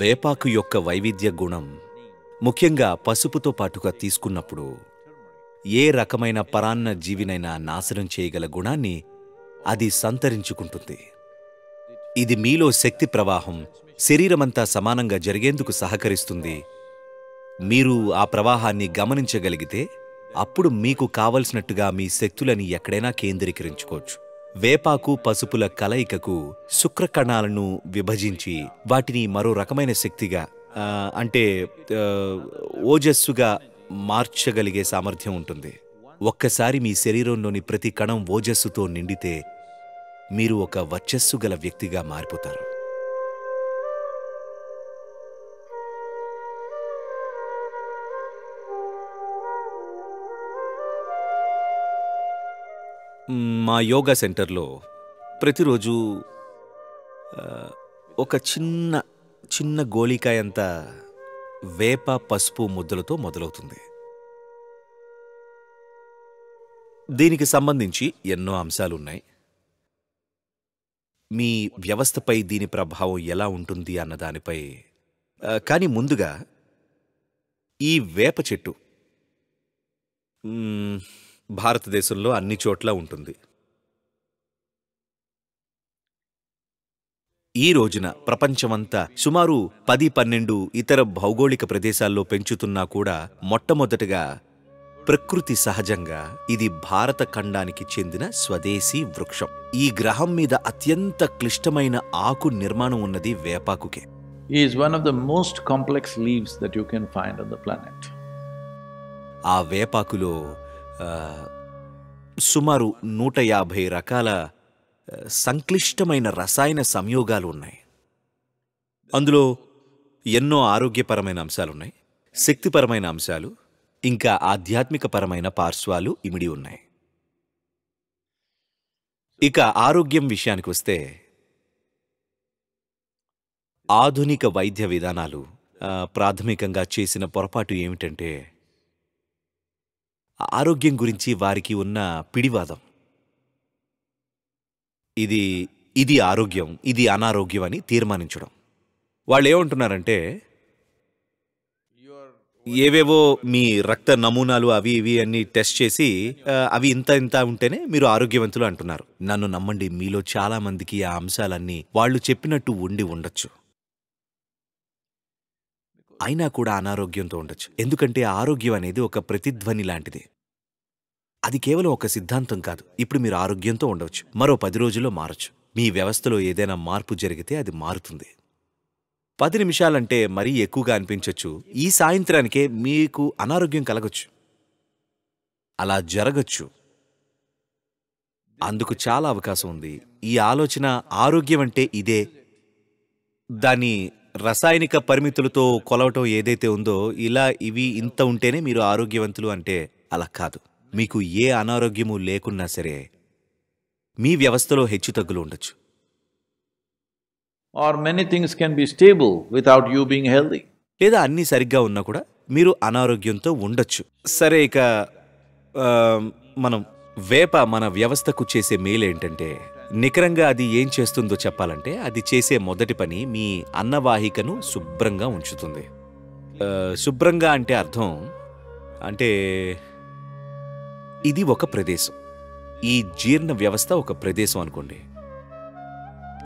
వేపాకు యొక్క వైవిధ్య గుణం ముఖ్యంగా పసుపుతో పాటుగా తీసుకున్నప్పుడు ఏ రకమైన పరాన్న జీవినైనా నాశనం చేయగల గుణాన్ని అది సంతరించుకుంటుంది ఇది మీలో శక్తి ప్రవాహం శరీరమంతా సమానంగా జరిగేందుకు సహకరిస్తుంది మీరు ఆ ప్రవాహాన్ని గమనించగలిగితే అప్పుడు మీకు కావలసినట్టుగా మీ శక్తులని ఎక్కడైనా కేంద్రీకరించుకోవచ్చు వేపాకు పసుపుల కలయికకు శుక్రకణాలను విభజించి వాటిని మరో రకమైన శక్తిగా అంటే ఓజస్సుగా మార్చగలిగే సామర్థ్యం ఉంటుంది ఒక్కసారి మీ శరీరంలోని ప్రతి కణం ఓజస్సుతో నిండితే మీరు ఒక వర్చస్సు గల వ్యక్తిగా మారిపోతారు మా యోగా సెంటర్లో ప్రతిరోజు ఒక చిన్న చిన్న గోళికాయ అంత వేప పసుపు ముద్దలతో మొదలవుతుంది దీనికి సంబంధించి ఎన్నో అంశాలున్నాయి మీ వ్యవస్థపై దీని ప్రభావం ఎలా ఉంటుంది అన్న దానిపై కానీ ముందుగా ఈ వేప చెట్టు భారతదేశంలో అన్ని చోట్ల ఉంటుంది ఈ రోజున ప్రపంచమంతా సుమారు పది పన్నెండు ఇతర భౌగోళిక ప్రదేశాల్లో పెంచుతున్నా కూడా మొట్టమొదటగా ప్రకృతి సహజంగా ఇది భారత ఖండానికి చెందిన స్వదేశీ వృక్షం ఈ గ్రహం మీద అత్యంత క్లిష్టమైన ఆకు నిర్మాణం ఉన్నది వేపాకుకే is one of the most complex leaves that you can find on the planet ఆ వేపాకులో సుమారు నూట యాభై రకాల సంక్లిష్టమైన రసాయన సంయోగాలు ఉన్నాయి అందులో ఎన్నో ఆరోగ్యపరమైన అంశాలున్నాయి శక్తిపరమైన అంశాలు ఇంకా ఆధ్యాత్మికపరమైన పార్శ్వాలు ఇమిడి ఉన్నాయి ఇక ఆరోగ్యం విషయానికి వస్తే ఆధునిక వైద్య విధానాలు ప్రాథమికంగా చేసిన పొరపాటు ఏమిటంటే ఆరోగ్యం గురించి వారికి ఉన్న పిడివాదం ఇది ఇది ఆరోగ్యం ఇది అనారోగ్యం అని తీర్మానించడం వాళ్ళు ఏమంటున్నారంటే ఏవేవో మీ రక్త నమూనాలు అవి ఇవి అన్ని టెస్ట్ చేసి అవి ఇంత ఇంత ఉంటేనే మీరు ఆరోగ్యవంతులు అంటున్నారు నన్ను నమ్మండి మీలో చాలా మందికి ఆ అంశాలన్నీ వాళ్ళు చెప్పినట్టు ఉండి ఉండొచ్చు అయినా కూడా అనారోగ్యంతో ఉండొచ్చు ఎందుకంటే ఆరోగ్యం అనేది ఒక ప్రతిధ్వని లాంటిది అది కేవలం ఒక సిద్ధాంతం కాదు ఇప్పుడు మీరు ఆరోగ్యంతో ఉండవచ్చు మరో పది రోజుల్లో మారచ్చు మీ వ్యవస్థలో ఏదైనా మార్పు జరిగితే అది మారుతుంది పది నిమిషాలంటే మరీ ఎక్కువగా అనిపించవచ్చు ఈ సాయంత్రానికే మీకు అనారోగ్యం కలగచ్చు అలా జరగచ్చు అందుకు చాలా అవకాశం ఉంది ఈ ఆలోచన ఆరోగ్యం అంటే ఇదే దాని రసాయనిక పరిమితులతో కొలవటం ఏదైతే ఉందో ఇలా ఇవి ఇంత ఉంటేనే మీరు ఆరోగ్యవంతులు అంటే అలా కాదు మీకు ఏ అనారోగ్యము లేకున్నా సరే మీ వ్యవస్థలో హెచ్చుతగ్గులు ఉండొచ్చు or many things can be stable without you being healthy లేదా అన్నీ సరిగ్గా ఉన్నా కూడా మీరు అనారోగ్యంతో ఉండొచ్చు సరే ఇక మనం వేప మన వ్యవస్థకు చేసే మేలు ఏంటంటే నికరంగా అది ఏం చేస్తుందో చెప్పాలంటే అది చేసే మొదటి పని మీ అన్నవాహికను శుభ్రంగా ఉంచుతుంది శుభ్రంగా అంటే అర్థం అంటే ఇది ఒక ప్రదేశం ఈ జీర్ణ వ్యవస్థ ఒక ప్రదేశం అనుకోండి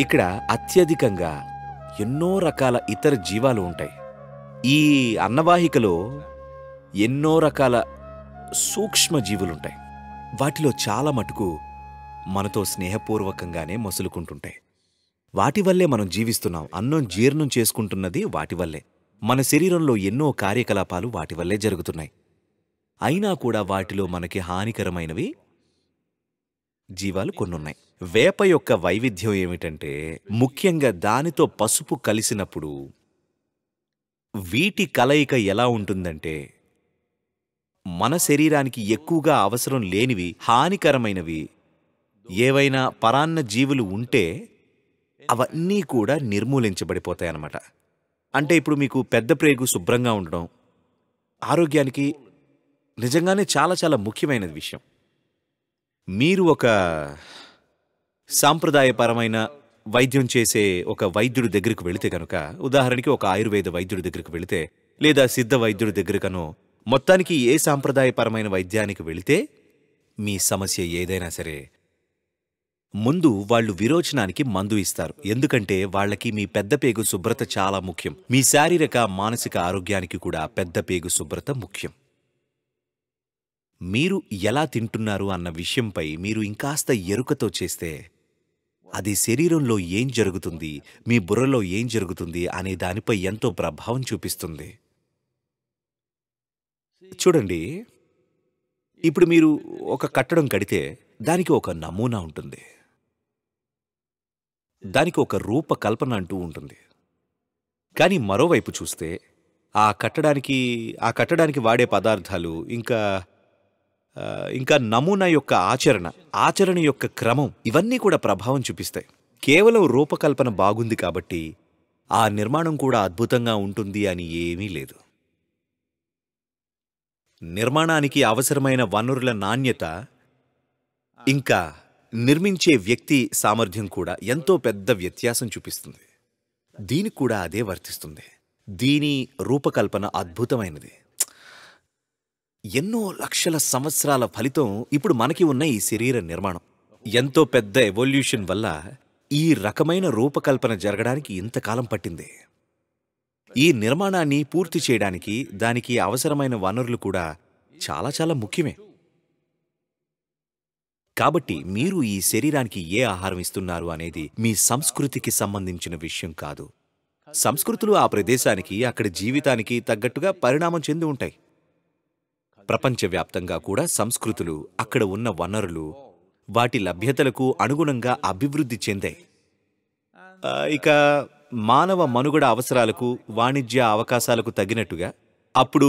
ఇక్కడ అత్యధికంగా ఎన్నో రకాల ఇతర జీవాలు ఉంటాయి ఈ అన్నవాహికలో ఎన్నో రకాల సూక్ష్మ జీవులుంటాయి వాటిలో చాలా మటుకు మనతో స్నేహపూర్వకంగానే మసులుకుంటుంటాయి వాటి వల్లే మనం జీవిస్తున్నాం అన్నం జీర్ణం చేసుకుంటున్నది వాటి వల్లే మన శరీరంలో ఎన్నో కార్యకలాపాలు వాటి వల్లే జరుగుతున్నాయి అయినా కూడా వాటిలో మనకి హానికరమైనవి జీవాలు కొన్నున్నాయి వేప యొక్క వైవిధ్యం ఏమిటంటే ముఖ్యంగా దానితో పసుపు కలిసినప్పుడు వీటి కలయిక ఎలా ఉంటుందంటే మన శరీరానికి ఎక్కువగా అవసరం లేనివి హానికరమైనవి ఏవైనా పరాన్న జీవులు ఉంటే అవన్నీ కూడా నిర్మూలించబడిపోతాయన్నమాట అంటే ఇప్పుడు మీకు పెద్ద ప్రేగు శుభ్రంగా ఉండడం ఆరోగ్యానికి నిజంగానే చాలా చాలా ముఖ్యమైన విషయం మీరు ఒక సాంప్రదాయపరమైన వైద్యం చేసే ఒక వైద్యుడి దగ్గరికి వెళితే కనుక ఉదాహరణకి ఒక ఆయుర్వేద వైద్యుడి దగ్గరికి వెళితే లేదా సిద్ధ వైద్యుడి దగ్గరకనో మొత్తానికి ఏ సాంప్రదాయపరమైన వైద్యానికి వెళితే మీ సమస్య ఏదైనా సరే ముందు వాళ్ళు విరోచనానికి మందు ఇస్తారు ఎందుకంటే వాళ్ళకి మీ పెద్ద పేగు శుభ్రత చాలా ముఖ్యం మీ శారీరక మానసిక ఆరోగ్యానికి కూడా పెద్ద పేగు శుభ్రత ముఖ్యం మీరు ఎలా తింటున్నారు అన్న విషయంపై మీరు ఇంకాస్త ఎరుకతో చేస్తే అది శరీరంలో ఏం జరుగుతుంది మీ బుర్రలో ఏం జరుగుతుంది అనే దానిపై ఎంతో ప్రభావం చూపిస్తుంది చూడండి ఇప్పుడు మీరు ఒక కట్టడం కడితే దానికి ఒక నమూనా ఉంటుంది దానికి ఒక రూపకల్పన అంటూ ఉంటుంది కానీ మరోవైపు చూస్తే ఆ కట్టడానికి ఆ కట్టడానికి వాడే పదార్థాలు ఇంకా ఇంకా నమూనా యొక్క ఆచరణ ఆచరణ యొక్క క్రమం ఇవన్నీ కూడా ప్రభావం చూపిస్తాయి కేవలం రూపకల్పన బాగుంది కాబట్టి ఆ నిర్మాణం కూడా అద్భుతంగా ఉంటుంది అని ఏమీ లేదు నిర్మాణానికి అవసరమైన వనరుల నాణ్యత ఇంకా నిర్మించే వ్యక్తి సామర్థ్యం కూడా ఎంతో పెద్ద వ్యత్యాసం చూపిస్తుంది దీనికి కూడా అదే వర్తిస్తుంది దీని రూపకల్పన అద్భుతమైనది ఎన్నో లక్షల సంవత్సరాల ఫలితం ఇప్పుడు మనకి ఉన్న ఈ శరీర నిర్మాణం ఎంతో పెద్ద ఎవల్యూషన్ వల్ల ఈ రకమైన రూపకల్పన జరగడానికి ఇంతకాలం పట్టింది ఈ నిర్మాణాన్ని పూర్తి చేయడానికి దానికి అవసరమైన వనరులు కూడా చాలా చాలా ముఖ్యమే కాబట్టి మీరు ఈ శరీరానికి ఏ ఆహారం ఇస్తున్నారు అనేది మీ సంస్కృతికి సంబంధించిన విషయం కాదు సంస్కృతులు ఆ ప్రదేశానికి అక్కడి జీవితానికి తగ్గట్టుగా పరిణామం చెంది ఉంటాయి ప్రపంచవ్యాప్తంగా కూడా సంస్కృతులు అక్కడ ఉన్న వనరులు వాటి లభ్యతలకు అనుగుణంగా అభివృద్ధి చెందాయి ఇక మానవ మనుగడ అవసరాలకు వాణిజ్య అవకాశాలకు తగినట్టుగా అప్పుడు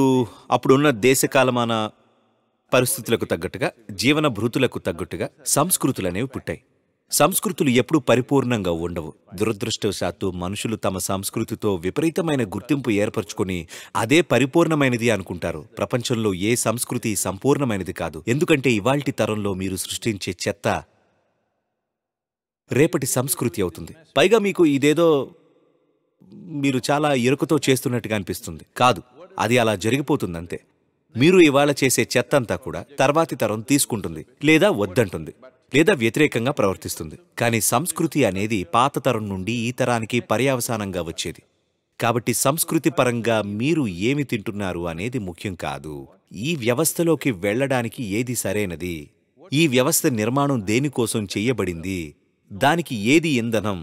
అప్పుడున్న దేశకాలమాన పరిస్థితులకు తగ్గట్టుగా జీవన భృతులకు తగ్గట్టుగా సంస్కృతులనేవి పుట్టాయి సంస్కృతులు ఎప్పుడూ పరిపూర్ణంగా ఉండవు దురదృష్టవశాత్తు మనుషులు తమ సంస్కృతితో విపరీతమైన గుర్తింపు ఏర్పరచుకుని అదే పరిపూర్ణమైనది అనుకుంటారు ప్రపంచంలో ఏ సంస్కృతి సంపూర్ణమైనది కాదు ఎందుకంటే ఇవాల్టి తరంలో మీరు సృష్టించే చెత్త రేపటి సంస్కృతి అవుతుంది పైగా మీకు ఇదేదో మీరు చాలా ఎరుకతో చేస్తున్నట్టుగా అనిపిస్తుంది కాదు అది అలా జరిగిపోతుందంతే మీరు ఇవాళ చేసే చెత్తంతా కూడా తర్వాతి తరం తీసుకుంటుంది లేదా వద్దంటుంది లేదా వ్యతిరేకంగా ప్రవర్తిస్తుంది కానీ సంస్కృతి అనేది పాత తరం నుండి ఈ తరానికి పర్యావసానంగా వచ్చేది కాబట్టి సంస్కృతి పరంగా మీరు ఏమి తింటున్నారు అనేది ముఖ్యం కాదు ఈ వ్యవస్థలోకి వెళ్లడానికి ఏది సరైనది ఈ వ్యవస్థ నిర్మాణం దేనికోసం చెయ్యబడింది దానికి ఏది ఇంధనం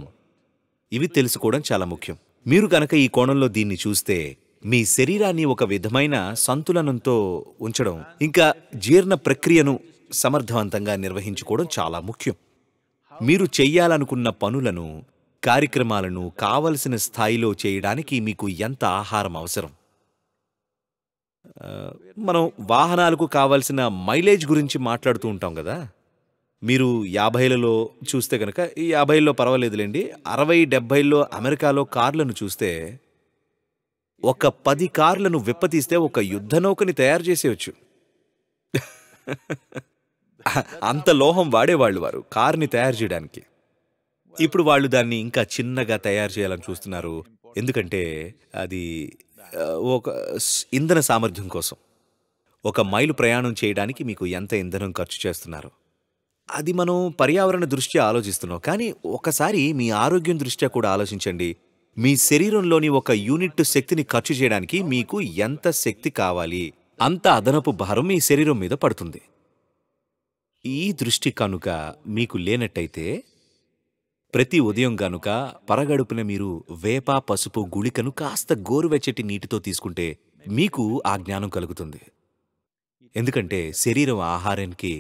ఇవి తెలుసుకోవడం చాలా ముఖ్యం మీరు కనుక ఈ కోణంలో దీన్ని చూస్తే మీ శరీరాన్ని ఒక విధమైన సంతులనంతో ఉంచడం ఇంకా జీర్ణ ప్రక్రియను సమర్థవంతంగా నిర్వహించుకోవడం చాలా ముఖ్యం మీరు చెయ్యాలనుకున్న పనులను కార్యక్రమాలను కావలసిన స్థాయిలో చేయడానికి మీకు ఎంత ఆహారం అవసరం మనం వాహనాలకు కావలసిన మైలేజ్ గురించి మాట్లాడుతూ ఉంటాం కదా మీరు యాభైలలో చూస్తే కనుక యాభైలో పర్వాలేదులేండి అరవై డెబ్భైలో అమెరికాలో కార్లను చూస్తే ఒక పది కార్లను విప్పతీస్తే ఒక యుద్ధనౌకని తయారు చేసేవచ్చు అంత లోహం వాడేవాళ్ళు వారు కార్ని తయారు చేయడానికి ఇప్పుడు వాళ్ళు దాన్ని ఇంకా చిన్నగా తయారు చేయాలని చూస్తున్నారు ఎందుకంటే అది ఒక ఇంధన సామర్థ్యం కోసం ఒక మైలు ప్రయాణం చేయడానికి మీకు ఎంత ఇంధనం ఖర్చు చేస్తున్నారు అది మనం పర్యావరణ దృష్ట్యా ఆలోచిస్తున్నాం కానీ ఒకసారి మీ ఆరోగ్యం దృష్ట్యా కూడా ఆలోచించండి మీ శరీరంలోని ఒక యూనిట్ శక్తిని ఖర్చు చేయడానికి మీకు ఎంత శక్తి కావాలి అంత అదనపు భారం మీ శరీరం మీద పడుతుంది ఈ దృష్టి కనుక మీకు లేనట్టయితే ప్రతి ఉదయం గనుక పరగడుపున మీరు వేప పసుపు గుళికను కాస్త గోరువెచ్చటి నీటితో తీసుకుంటే మీకు ఆ జ్ఞానం కలుగుతుంది ఎందుకంటే శరీరం ఆహారానికి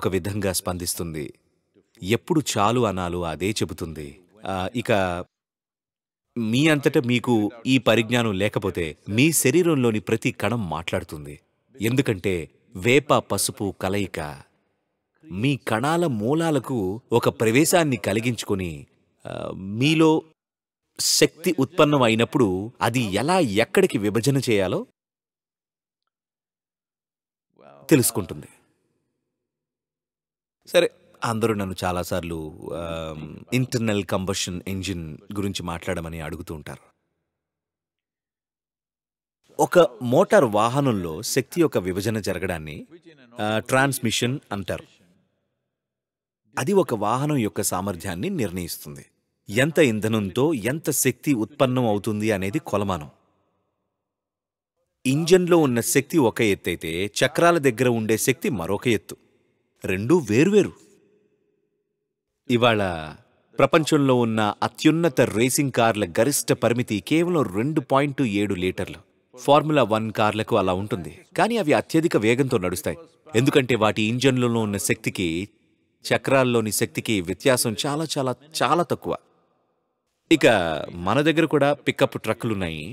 ఒక విధంగా స్పందిస్తుంది ఎప్పుడు చాలు అనాలు అదే చెబుతుంది ఇక మీ అంతటా మీకు ఈ పరిజ్ఞానం లేకపోతే మీ శరీరంలోని ప్రతి కణం మాట్లాడుతుంది ఎందుకంటే వేప పసుపు కలయిక మీ కణాల మూలాలకు ఒక ప్రవేశాన్ని కలిగించుకొని మీలో శక్తి ఉత్పన్నం అయినప్పుడు అది ఎలా ఎక్కడికి విభజన చేయాలో తెలుసుకుంటుంది సరే అందరూ నన్ను చాలాసార్లు ఇంటర్నల్ కంబషన్ ఇంజిన్ గురించి మాట్లాడమని అడుగుతూ ఉంటారు ఒక మోటార్ వాహనంలో శక్తి యొక్క విభజన జరగడాన్ని ట్రాన్స్మిషన్ అంటారు అది ఒక వాహనం యొక్క సామర్థ్యాన్ని నిర్ణయిస్తుంది ఎంత ఇంధనంతో ఎంత శక్తి ఉత్పన్నం అవుతుంది అనేది కొలమానం ఇంజన్లో ఉన్న శక్తి ఒక ఎత్తు అయితే చక్రాల దగ్గర ఉండే శక్తి మరొక ఎత్తు రెండూ వేరువేరు ఇవాళ ప్రపంచంలో ఉన్న అత్యున్నత రేసింగ్ కార్ల గరిష్ట పరిమితి కేవలం రెండు పాయింట్ ఏడు లీటర్లు ఫార్ములా వన్ కార్లకు అలా ఉంటుంది కానీ అవి అత్యధిక వేగంతో నడుస్తాయి ఎందుకంటే వాటి ఇంజన్లలో ఉన్న శక్తికి చక్రాల్లోని శక్తికి వ్యత్యాసం చాలా చాలా చాలా తక్కువ ఇక మన దగ్గర కూడా పికప్ ట్రక్లున్నాయి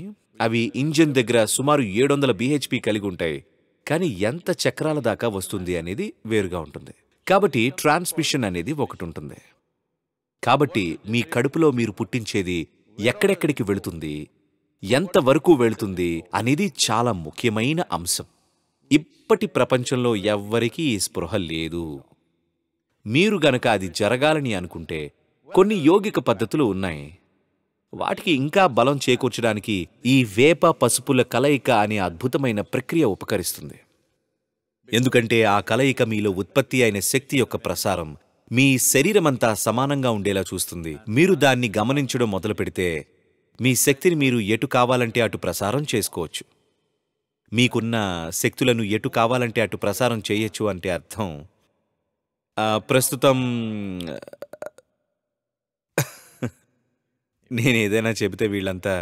అవి ఇంజిన్ దగ్గర సుమారు ఏడు వందల బీహెచ్పి కలిగి ఉంటాయి కానీ ఎంత చక్రాల దాకా వస్తుంది అనేది వేరుగా ఉంటుంది కాబట్టి ట్రాన్స్మిషన్ అనేది ఒకటి ఉంటుంది కాబట్టి మీ కడుపులో మీరు పుట్టించేది ఎక్కడెక్కడికి వెళుతుంది ఎంతవరకు వెళుతుంది అనేది చాలా ముఖ్యమైన అంశం ఇప్పటి ప్రపంచంలో ఎవ్వరికీ ఈ స్పృహ లేదు మీరు గనక అది జరగాలని అనుకుంటే కొన్ని యోగిక పద్ధతులు ఉన్నాయి వాటికి ఇంకా బలం చేకూర్చడానికి ఈ వేప పసుపుల కలయిక అనే అద్భుతమైన ప్రక్రియ ఉపకరిస్తుంది ఎందుకంటే ఆ కలయిక మీలో ఉత్పత్తి అయిన శక్తి యొక్క ప్రసారం మీ శరీరమంతా సమానంగా ఉండేలా చూస్తుంది మీరు దాన్ని గమనించడం మొదలు పెడితే మీ శక్తిని మీరు ఎటు కావాలంటే అటు ప్రసారం చేసుకోవచ్చు మీకున్న శక్తులను ఎటు కావాలంటే అటు ప్రసారం చేయొచ్చు అంటే అర్థం ప్రస్తుతం నేనేదైనా చెబితే వీళ్ళంతా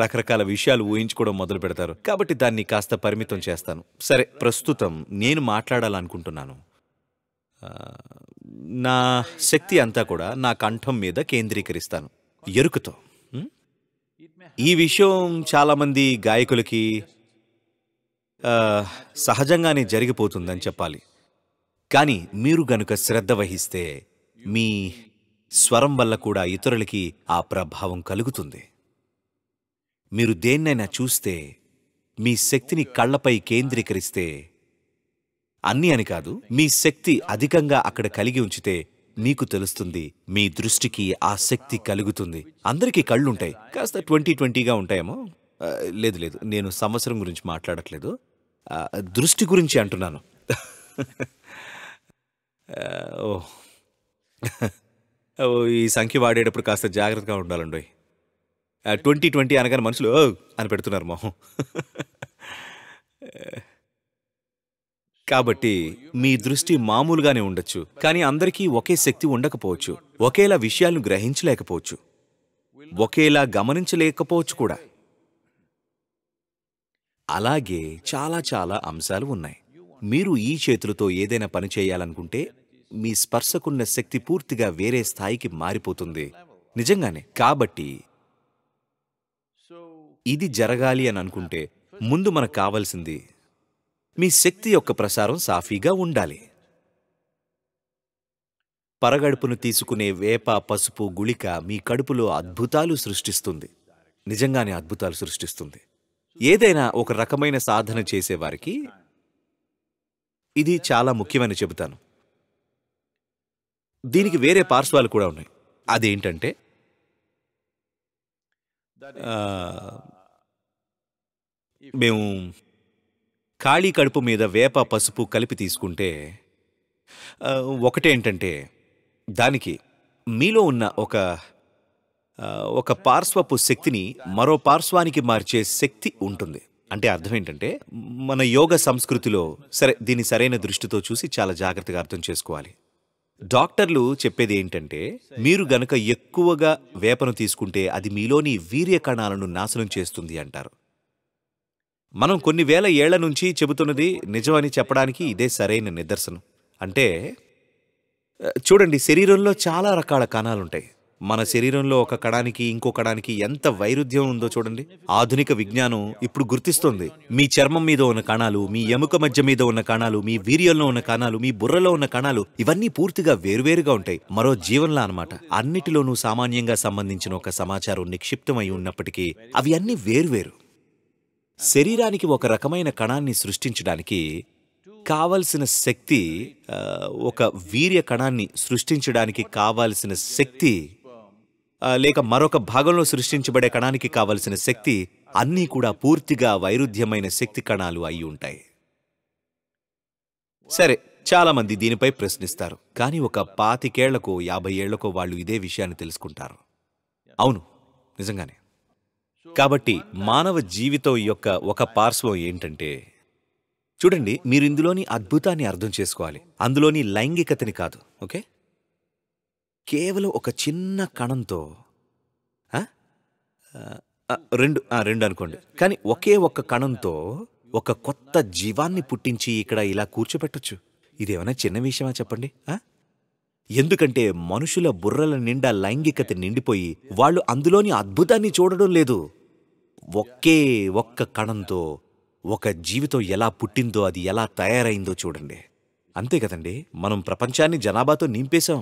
రకరకాల విషయాలు ఊహించుకోవడం మొదలు పెడతారు కాబట్టి దాన్ని కాస్త పరిమితం చేస్తాను సరే ప్రస్తుతం నేను మాట్లాడాలనుకుంటున్నాను నా శక్తి అంతా కూడా నా కంఠం మీద కేంద్రీకరిస్తాను ఎరుకుతో ఈ విషయం చాలామంది గాయకులకి సహజంగానే జరిగిపోతుందని చెప్పాలి కానీ మీరు గనుక శ్రద్ధ వహిస్తే మీ స్వరం వల్ల కూడా ఇతరులకి ఆ ప్రభావం కలుగుతుంది మీరు దేన్నైనా చూస్తే మీ శక్తిని కళ్లపై కేంద్రీకరిస్తే అన్నీ అని కాదు మీ శక్తి అధికంగా అక్కడ కలిగి ఉంచితే మీకు తెలుస్తుంది మీ దృష్టికి ఆ శక్తి కలుగుతుంది అందరికీ కళ్ళుంటాయి కాస్త ట్వంటీ ట్వంటీగా ఉంటాయేమో లేదు లేదు నేను సంవత్సరం గురించి మాట్లాడట్లేదు దృష్టి గురించి అంటున్నాను ఓ ఈ సంఖ్య వాడేటప్పుడు కాస్త జాగ్రత్తగా ఉండాలండి ట్వంటీ ట్వంటీ అనగానే మనుషులు అని పెడుతున్నారు మొహం కాబట్టి మీ దృష్టి మామూలుగానే ఉండొచ్చు కానీ అందరికీ ఒకే శక్తి ఉండకపోవచ్చు ఒకేలా విషయాలను గ్రహించలేకపోవచ్చు ఒకేలా గమనించలేకపోవచ్చు కూడా అలాగే చాలా చాలా అంశాలు ఉన్నాయి మీరు ఈ చేతులతో ఏదైనా పని చేయాలనుకుంటే మీ స్పర్శకున్న శక్తి పూర్తిగా వేరే స్థాయికి మారిపోతుంది నిజంగానే కాబట్టి ఇది జరగాలి అని అనుకుంటే ముందు మనకు కావలసింది మీ శక్తి యొక్క ప్రసారం సాఫీగా ఉండాలి పరగడుపును తీసుకునే వేప పసుపు గుళిక మీ కడుపులో అద్భుతాలు సృష్టిస్తుంది నిజంగానే అద్భుతాలు సృష్టిస్తుంది ఏదైనా ఒక రకమైన సాధన చేసేవారికి ఇది చాలా ముఖ్యమని చెబుతాను దీనికి వేరే పార్శ్వాలు కూడా ఉన్నాయి అదేంటంటే మేము ఖాళీ కడుపు మీద వేప పసుపు కలిపి తీసుకుంటే ఒకటేంటంటే దానికి మీలో ఉన్న ఒక ఒక పార్శ్వపు శక్తిని మరో పార్శ్వానికి మార్చే శక్తి ఉంటుంది అంటే అర్థం ఏంటంటే మన యోగ సంస్కృతిలో సరే దీన్ని సరైన దృష్టితో చూసి చాలా జాగ్రత్తగా అర్థం చేసుకోవాలి డాక్టర్లు చెప్పేది ఏంటంటే మీరు గనక ఎక్కువగా వేపను తీసుకుంటే అది మీలోని వీర్య కణాలను నాశనం చేస్తుంది అంటారు మనం కొన్ని వేల ఏళ్ల నుంచి చెబుతున్నది నిజమని చెప్పడానికి ఇదే సరైన నిదర్శనం అంటే చూడండి శరీరంలో చాలా రకాల కణాలుంటాయి మన శరీరంలో ఒక కణానికి ఇంకో కణానికి ఎంత వైరుధ్యం ఉందో చూడండి ఆధునిక విజ్ఞానం ఇప్పుడు గుర్తిస్తుంది మీ చర్మం మీద ఉన్న కణాలు మీ ఎముక మధ్య మీద ఉన్న కణాలు మీ వీర్యంలో ఉన్న కణాలు మీ బుర్రలో ఉన్న కణాలు ఇవన్నీ పూర్తిగా వేరువేరుగా ఉంటాయి మరో జీవన్లా అనమాట అన్నిటిలోనూ సామాన్యంగా సంబంధించిన ఒక సమాచారం నిక్షిప్తమై ఉన్నప్పటికీ అవి అన్ని వేరువేరు శరీరానికి ఒక రకమైన కణాన్ని సృష్టించడానికి కావలసిన శక్తి ఒక వీర్య కణాన్ని సృష్టించడానికి కావాల్సిన శక్తి లేక మరొక భాగంలో సృష్టించబడే కణానికి కావలసిన శక్తి అన్నీ కూడా పూర్తిగా వైరుధ్యమైన శక్తి కణాలు అయి ఉంటాయి సరే చాలామంది దీనిపై ప్రశ్నిస్తారు కానీ ఒక పాతికేళ్లకో యాభై ఏళ్లకో వాళ్ళు ఇదే విషయాన్ని తెలుసుకుంటారు అవును నిజంగానే కాబట్టి మానవ జీవితం యొక్క ఒక పార్శ్వం ఏంటంటే చూడండి మీరు ఇందులోని అద్భుతాన్ని అర్థం చేసుకోవాలి అందులోని లైంగికతని కాదు ఓకే కేవలం ఒక చిన్న కణంతో రెండు రెండు అనుకోండి కానీ ఒకే ఒక్క కణంతో ఒక కొత్త జీవాన్ని పుట్టించి ఇక్కడ ఇలా కూర్చోపెట్టచ్చు ఇదేమైనా చిన్న విషయమా చెప్పండి ఎందుకంటే మనుషుల బుర్రల నిండా లైంగికత నిండిపోయి వాళ్ళు అందులోని అద్భుతాన్ని చూడడం లేదు ఒకే ఒక్క కణంతో ఒక జీవితం ఎలా పుట్టిందో అది ఎలా తయారైందో చూడండి అంతే కదండి మనం ప్రపంచాన్ని జనాభాతో నింపేశాం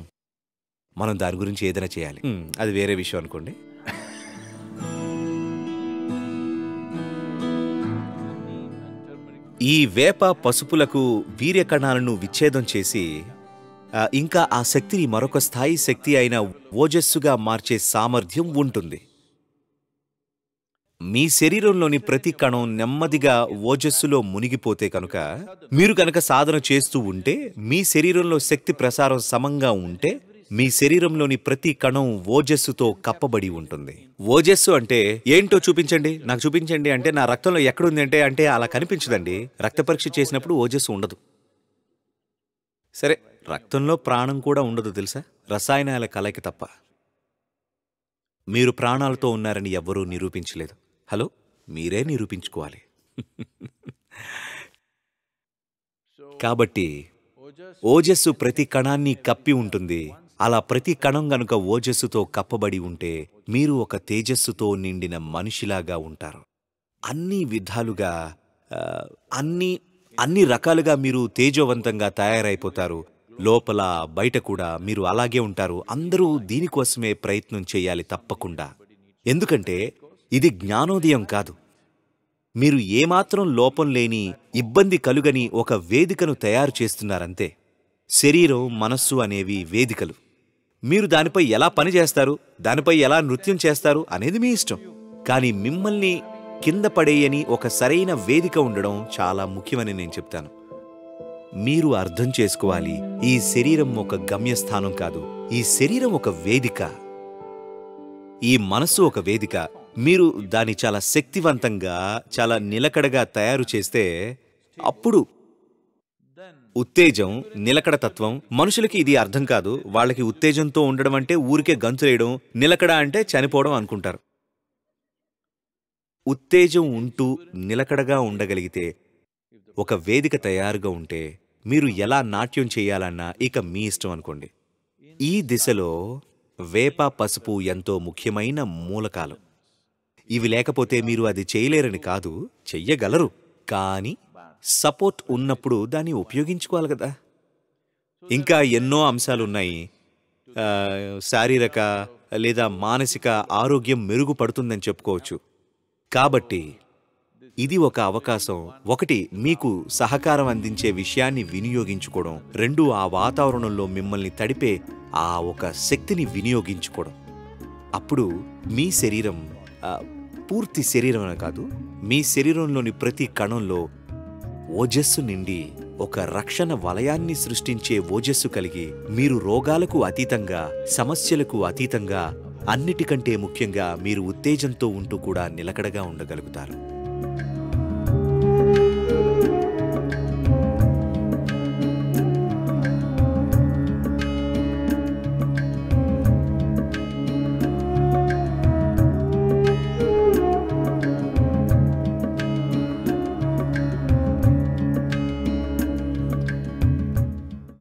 మనం దాని గురించి ఏదైనా చేయాలి అది వేరే విషయం అనుకోండి ఈ వేప పసుపులకు వీర్యకణాలను విచ్ఛేదం చేసి ఇంకా ఆ శక్తిని మరొక స్థాయి శక్తి అయిన ఓజస్సుగా మార్చే సామర్థ్యం ఉంటుంది మీ శరీరంలోని ప్రతి కణం నెమ్మదిగా ఓజస్సులో మునిగిపోతే కనుక మీరు కనుక సాధన చేస్తూ ఉంటే మీ శరీరంలో శక్తి ప్రసారం సమంగా ఉంటే మీ శరీరంలోని ప్రతి కణం ఓజస్సుతో కప్పబడి ఉంటుంది ఓజస్సు అంటే ఏంటో చూపించండి నాకు చూపించండి అంటే నా రక్తంలో ఎక్కడుంది అంటే అంటే అలా కనిపించదండి రక్త పరీక్ష చేసినప్పుడు ఓజస్సు ఉండదు సరే రక్తంలో ప్రాణం కూడా ఉండదు తెలుసా రసాయనాల కలయిక తప్ప మీరు ప్రాణాలతో ఉన్నారని ఎవ్వరూ నిరూపించలేదు హలో మీరే నిరూపించుకోవాలి కాబట్టి ఓజస్సు ప్రతి కణాన్ని కప్పి ఉంటుంది అలా ప్రతి కణం గనుక ఓజస్సుతో కప్పబడి ఉంటే మీరు ఒక తేజస్సుతో నిండిన మనిషిలాగా ఉంటారు అన్ని విధాలుగా అన్ని అన్ని రకాలుగా మీరు తేజవంతంగా తయారైపోతారు లోపల బయట కూడా మీరు అలాగే ఉంటారు అందరూ దీనికోసమే ప్రయత్నం చేయాలి తప్పకుండా ఎందుకంటే ఇది జ్ఞానోదయం కాదు మీరు ఏమాత్రం లోపం లేని ఇబ్బంది కలుగని ఒక వేదికను తయారు చేస్తున్నారంతే శరీరం మనస్సు అనేవి వేదికలు మీరు దానిపై ఎలా పని చేస్తారు దానిపై ఎలా నృత్యం చేస్తారు అనేది మీ ఇష్టం కానీ మిమ్మల్ని కింద పడేయని ఒక సరైన వేదిక ఉండడం చాలా ముఖ్యమని నేను చెప్తాను మీరు అర్థం చేసుకోవాలి ఈ శరీరం ఒక గమ్యస్థానం కాదు ఈ శరీరం ఒక వేదిక ఈ మనస్సు ఒక వేదిక మీరు దాన్ని చాలా శక్తివంతంగా చాలా నిలకడగా తయారు చేస్తే అప్పుడు ఉత్తేజం నిలకడ తత్వం మనుషులకి ఇది అర్థం కాదు వాళ్ళకి ఉత్తేజంతో ఉండడం అంటే ఊరికే గంతులేయడం నిలకడ అంటే చనిపోవడం అనుకుంటారు ఉత్తేజం ఉంటూ నిలకడగా ఉండగలిగితే ఒక వేదిక తయారుగా ఉంటే మీరు ఎలా నాట్యం చేయాలన్నా ఇక మీ ఇష్టం అనుకోండి ఈ దిశలో వేప పసుపు ఎంతో ముఖ్యమైన మూలకాలు ఇవి లేకపోతే మీరు అది చేయలేరని కాదు చెయ్యగలరు కానీ సపోర్ట్ ఉన్నప్పుడు దాన్ని ఉపయోగించుకోవాలి కదా ఇంకా ఎన్నో అంశాలున్నాయి శారీరక లేదా మానసిక ఆరోగ్యం మెరుగుపడుతుందని చెప్పుకోవచ్చు కాబట్టి ఇది ఒక అవకాశం ఒకటి మీకు సహకారం అందించే విషయాన్ని వినియోగించుకోవడం రెండు ఆ వాతావరణంలో మిమ్మల్ని తడిపే ఆ ఒక శక్తిని వినియోగించుకోవడం అప్పుడు మీ శరీరం పూర్తి శరీరం కాదు మీ శరీరంలోని ప్రతి కణంలో ఓజస్సు నిండి ఒక రక్షణ వలయాన్ని సృష్టించే ఓజస్సు కలిగి మీరు రోగాలకు అతీతంగా సమస్యలకు అతీతంగా అన్నిటికంటే ముఖ్యంగా మీరు ఉత్తేజంతో ఉంటూ కూడా నిలకడగా ఉండగలుగుతారు